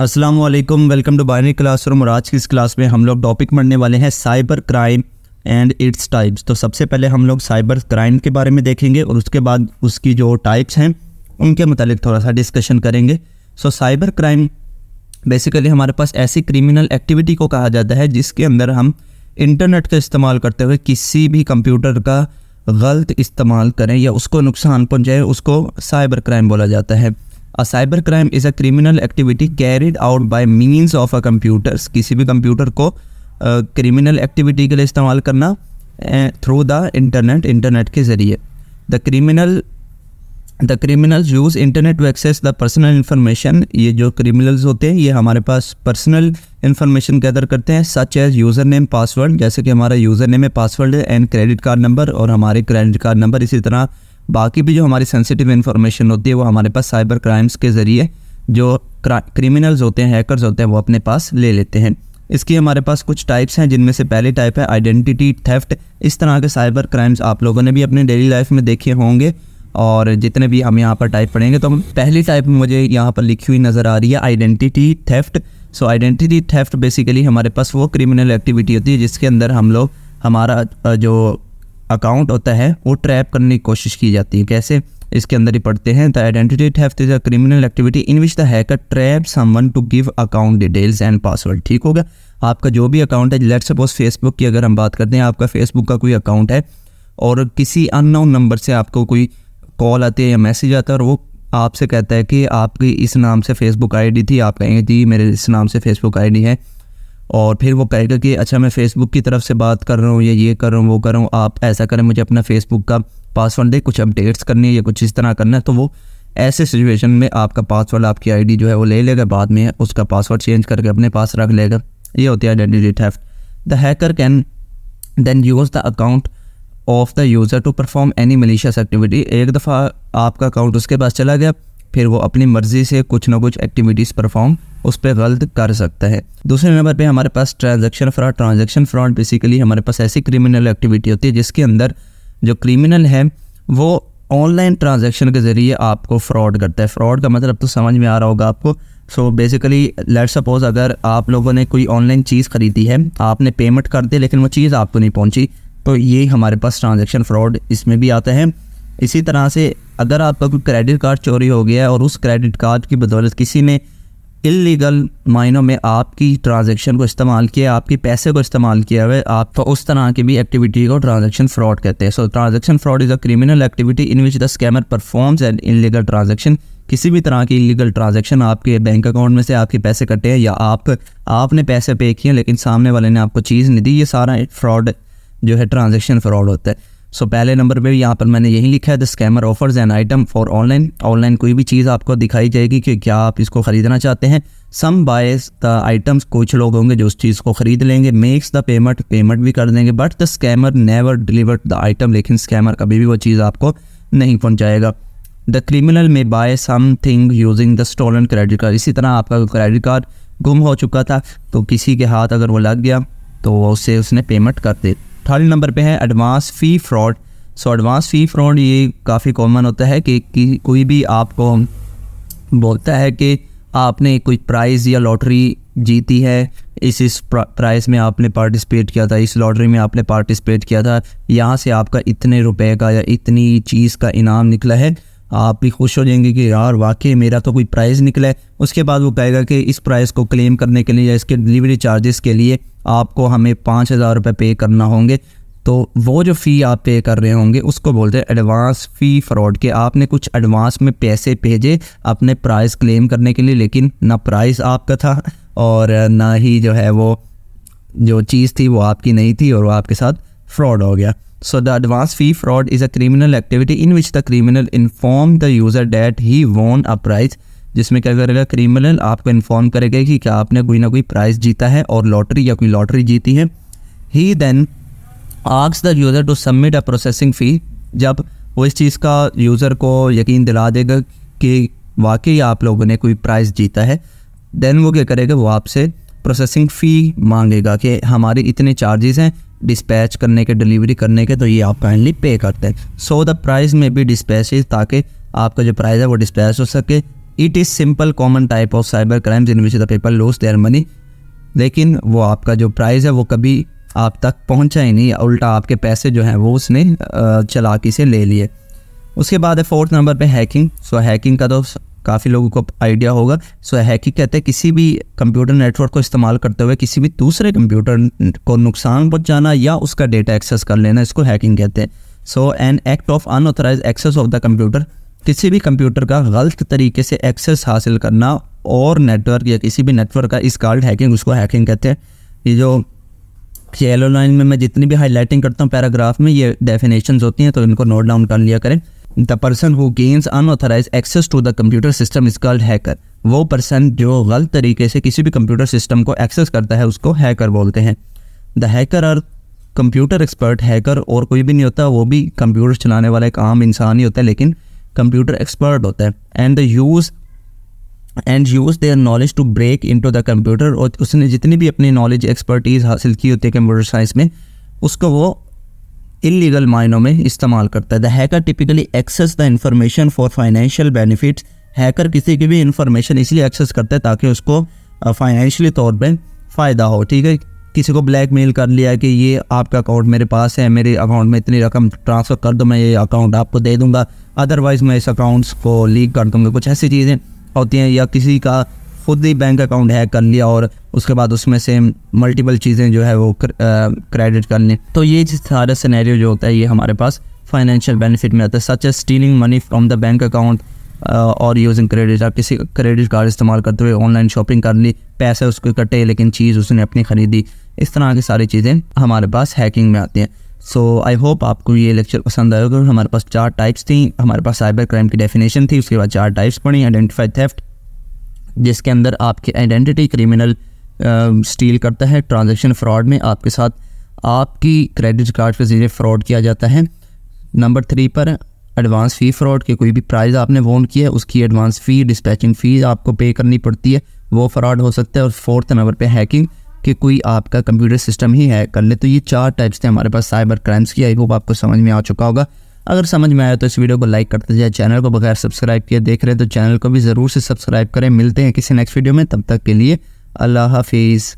अस्सलाम वालेकुम welcome to class room और आज की इस क्लास में हम लोग टॉपिक पढ़ने वाले हैं cyber crime and its types तो सबसे पहले हम लोग साइबर क्राइम के बारे में देखेंगे और उसके बाद उसकी जो टाइप्स हैं उनके मतलब थोड़ा सा डिस्कशन करेंगे सो साइबर क्राइम बेसिकली हमारे पास ऐसी क्रिमिनल एक्टिविटी को कहा जाता है जिसके अंदर हम इंटरनेट का इस्तेमाल करते हुए किसी भी कंप्यूटर का गलत इस्तेमाल करें या उसको नुकसान पहुँचाएँ उसको साइबर क्राइम बोला जाता है a cyber crime is a criminal activity carried out by means of a computers किसी भी कंप्यूटर को क्रिमिनल uh, एक्टिविटी के लिए इस्तेमाल करना थ्रू द इंटरनेट इंटरनेट के ज़रिए the criminal the criminal use internet to access the personal information ये जो क्रिमिनल्स होते हैं ये हमारे पास पर्सनल इंफॉर्मेशन गैदर करते हैं such as user name password जैसे कि हमारा यूज़र नेम है पासवर्ड है एंड क्रेडिट कार्ड नंबर और हमारे क्रेडिट कार्ड नंबर इसी तरह बाकी भी जो हमारी सेंसिटिव इन्फॉर्मेशन होती है वो हमारे पास साइबर क्राइम्स के ज़रिए जो क्रिमिनल्स होते हैं हैकर्स होते हैं वो अपने पास ले लेते हैं इसकी हमारे पास कुछ टाइप्स हैं जिनमें से पहली टाइप है आइडेंटिटी थेफ्ट इस तरह के साइबर क्राइम्स आप लोगों ने भी अपने डेली लाइफ में देखे होंगे और जितने भी हम यहाँ पर टाइप पढ़ेंगे तो हम पहली टाइप में मुझे यहाँ पर लिखी हुई नज़र आ रही है identity theft so identity theft basically हमारे पास वो क्रिमिनल एक्टिविटी होती है जिसके अंदर हम लोग हमारा जो अकाउंट होता है वो ट्रैप करने की कोशिश की जाती है कैसे इसके अंदर ही पढ़ते हैं the identity theft is a criminal activity in which the hacker trap someone to give account details and password ठीक होगा आपका जो भी अकाउंट है लेट सपोज फेसबुक की अगर हम बात करते हैं आपका फेसबुक का कोई अकाउंट है और किसी अननोन नंबर से आपको कोई कॉल आती है या मैसेज आता है और वो आपसे कहता है कि आपकी इस नाम से फेसबुक आईडी थी आप कहेंगे जी मेरे इस नाम से फेसबुक आईडी है और फिर वो कहेगा कि अच्छा मैं फ़ेसबुक की तरफ से बात कर रहा हूँ या ये कर रहा हूँ वो कर रहा हूँ आप ऐसा करें मुझे अपना फ़ेसबुक का पासवर्ड दे कुछ अपडेट्स करनी है या कुछ इस तरह करना है तो वो ऐसे सिचुएशन में आपका पासवर्ड आपकी आईडी जो है वो ले लेगा बाद में उसका पासवर्ड चेंज करके अपने पास रख लेगा ये होती है identity theft the hacker can then use the account of the user to perform any malicious activity एक दफ़ा आपका अकाउंट उसके पास चला गया फिर वो अपनी मर्ज़ी से कुछ ना कुछ एक्टिविटीज़ परफॉर्म उस पर गलत कर सकता है दूसरे नंबर पे हमारे पास transaction fraud transaction fraud basically हमारे पास ऐसी क्रिमिनल एक्टिविटी होती है जिसके अंदर जो क्रिमिनल है वो ऑनलाइन ट्रांजैक्शन के ज़रिए आपको फ्रॉड करता है फ्रॉड का मतलब तो समझ में आ रहा होगा आपको सो बेसिकली लेट सपोज अगर आप लोगों ने कोई ऑनलाइन चीज़ ख़रीदी है आपने पेमेंट कर दी लेकिन वो चीज़ आपको नहीं पहुँची तो ये हमारे पास ट्रांजेक्शन फ्रॉड इसमें भी आता है इसी तरह से अगर आपका कोई क्रेडिट कार्ड चोरी हो गया है और उस क्रेडिट कार्ड की बदौलत किसी ने इलीगल मायनों में आपकी ट्रांजेक्शन को इस्तेमाल किया आपके पैसे को इस्तेमाल किया हुआ आप तो उस तरह की भी एक्टिविटी को ट्रांजेक्शन फ्रॉड कहते हैं so transaction fraud is a criminal activity in which the scammer performs and illegal transaction किसी भी तरह की इलीगल ट्रांजेक्शन आपके बैंक अकाउंट में से आपके पैसे कटे हैं या आप आपने पैसे पे किए लेकिन सामने वाले ने आपको चीज़ नहीं दी ये सारा फ्रॉड जो है ट्रांजेक्शन फ्रॉड होता है सो so, पहले नंबर पे भी यहाँ पर मैंने यही लिखा है the scammer offers an item for online online कोई भी चीज़ आपको दिखाई जाएगी कि क्या आप इसको ख़रीदना चाहते हैं सम बायस द आइटम्स कुछ लोग होंगे जो उस चीज़ को ख़रीद लेंगे मेक्स द पेमेंट पेमेंट भी कर देंगे but the scammer never deliver the item लेकिन स्कैमर कभी भी वो चीज़ आपको नहीं पहुँचाएगा the criminal may buy something using the stolen credit card इसी तरह आपका क्रेडिट कार्ड गुम हो चुका था तो किसी के हाथ अगर वो लग गया तो उससे उसने पेमेंट कर दिया थर्ड नंबर पे है advance fee fraud so advance fee fraud ये काफ़ी कॉमन होता है कि, कि कोई भी आपको बोलता है कि आपने कोई प्राइज़ या लॉटरी जीती है इस इस प्राइस में आपने पार्टिसिपेट किया था इस लॉटरी में आपने पार्टिसिपेट किया था यहाँ से आपका इतने रुपए का या इतनी चीज़ का इनाम निकला है आप भी खुश हो जाएंगे कि यार वाकई मेरा तो कोई प्राइस निकला है उसके बाद वो कहेगा कि इस प्राइस को क्लेम करने के लिए या इसके डिलीवरी चार्जेस के लिए आपको हमें पाँच हज़ार रुपये पे करना होंगे तो वो जो फ़ी आप पे कर रहे होंगे उसको बोलते हैं एडवांस फ़ी फ्रॉड के आपने कुछ एडवांस में पैसे भेजे अपने प्राइस क्लेम करने के लिए लेकिन ना प्राइस आपका था और ना ही जो है वो जो चीज़ थी वो आपकी नहीं थी और वो आपके साथ फ्रॉड हो गया So the advance fee fraud is a criminal activity in which the criminal inform the user that he won a prize जिसमें क्या करेगा क्रिमिनल आपको इन्फॉर्म करेगा कि क्या आपने कोई ना कोई प्राइज़ जीता है और लॉटरी या कोई लॉटरी जीती है he then asks the user to submit a processing fee जब वो इस चीज़ का यूज़र को यकीन दिला देगा कि वाकई आप लोगों ने कोई प्राइज़ जीता है देन वो क्या करेगा वो आपसे प्रोसेसिंग फ़ी मांगेगा कि हमारे इतने चार्जेस हैं डिस्पैच करने के डिलीवरी करने के तो ये आप काइंडली पे करते हैं सो द प्राइस में भी डिस्पैच ताकि आपका जो प्राइस है वो डिस्पैच हो सके it is simple common type of cyber crime in which the people lose their money लेकिन वो आपका जो प्राइस है वो कभी आप तक पहुंचा ही नहीं उल्टा आपके पैसे जो हैं वो उसने चलाकी से ले लिए उसके बाद है फोर्थ नंबर पे हैकिंग सो हैकिंग का तो काफ़ी लोगों को आइडिया होगा सो हैकिंग कहते हैं किसी भी कंप्यूटर नेटवर्क को इस्तेमाल करते हुए किसी भी दूसरे कंप्यूटर को नुकसान पहुंचाना या उसका डेटा एक्सेस कर लेना इसको हैकिंग कहते हैं so an act of unauthorised access of the computer किसी भी कंप्यूटर का गलत तरीके से एक्सेस हासिल करना और नेटवर्क या किसी भी नेटवर्क का इस कार्ड हैकिंग उसको हैकिंग कहते हैं ये जो येलो लाइन में मैं जितनी भी हाईलाइटिंग करता हूँ पैराग्राफ में ये डेफिनेशन होती हैं तो इनको नोट डाउन कर लिया करें the person who gains unauthorised access to the computer system is called hacker वो पर्सन जो गलत तरीके से किसी भी कंप्यूटर सिस्टम को एक्सेस करता है उसको हैकर बोलते हैं the hacker are computer expert hacker और कोई भी नहीं होता वो भी कंप्यूटर चलाने वाला एक आम इंसान ही होता है लेकिन कंप्यूटर एक्सपर्ट होता है and the use and use their knowledge to break into the computer और उसने जितनी भी अपनी नॉलेज एक्सपर्टीज़ हासिल की होती है कंप्यूटर साइंस में उसको वो इलीगल मायनों में इस्तेमाल करता है the hacker typically access the information for financial benefits hacker किसी की भी इन्फॉर्मेशन इसलिए एक्सेस करता है ताकि उसको फाइनेंशियली तौर पर फ़ायदा हो ठीक है किसी को ब्लैक मेल कर लिया कि ये आपका अकाउंट मेरे पास है मेरे अकाउंट में इतनी रकम ट्रांसफ़र कर दो मैं ये अकाउंट आपको दे दूंगा अदरवाइज़ मैं इस अकाउंट्स को लीक कर दूंगा कुछ ऐसी चीज़ें होती हैं या किसी का खुद ही बैंक अकाउंट हैक कर लिया और उसके बाद उसमें से मल्टीपल चीज़ें जो है वो क्रेडिट कर ली तो ये सारा सिनेरियो जो होता है ये हमारे पास फाइनेंशियल बेनिफिट में आता है such a stealing money from the bank account और यूजिंग क्रेडिट आप किसी क्रेडिट कार्ड इस्तेमाल करते हुए ऑनलाइन शॉपिंग कर ली पैसे उसको कटे लेकिन चीज़ उसने अपनी ख़रीदी इस तरह की सारी चीज़ें हमारे पास हैकिंग में आती हैं सो आई होप आपको ये लेक्चर पसंद आएगा हमारे पास चार टाइप्स थी हमारे पास साइबर क्राइम की डेफिनेशन थी उसके बाद चार टाइप्स पढ़ी आइडेंटिफाई थेफ्ट जिसके अंदर आपकी आइडेंटिटी क्रिमिनल स्टील करता है ट्रांजेक्शन फ्रॉड में आपके साथ आपकी क्रेडिट कार्ड के ज़रिए फ़्रॉड किया जाता है नंबर थ्री पर एडवांस फ़ी फ्रॉड के कोई भी प्राइज़ आपने वोन किया है उसकी एडवांस फ़ी डिस्पैचिंग फ़ी आपको पे करनी पड़ती है वो फ्रॉड हो सकता है और फोर्थ नंबर पे हैकिंग कि कोई आपका कंप्यूटर सिस्टम ही हैक कर ले तो ये चार टाइप्स थे हमारे पास साइबर क्राइम्स की आई होप आपको समझ में आ चुका होगा अगर समझ में आया तो इस वीडियो को लाइक करते जाए चैनल को बगैर सब्सक्राइब किए देख रहे हैं तो चैनल को भी ज़रूर से सब्सक्राइब करें मिलते हैं किसी नेक्स्ट वीडियो में तब तक के लिए अल्लाह हाफिज़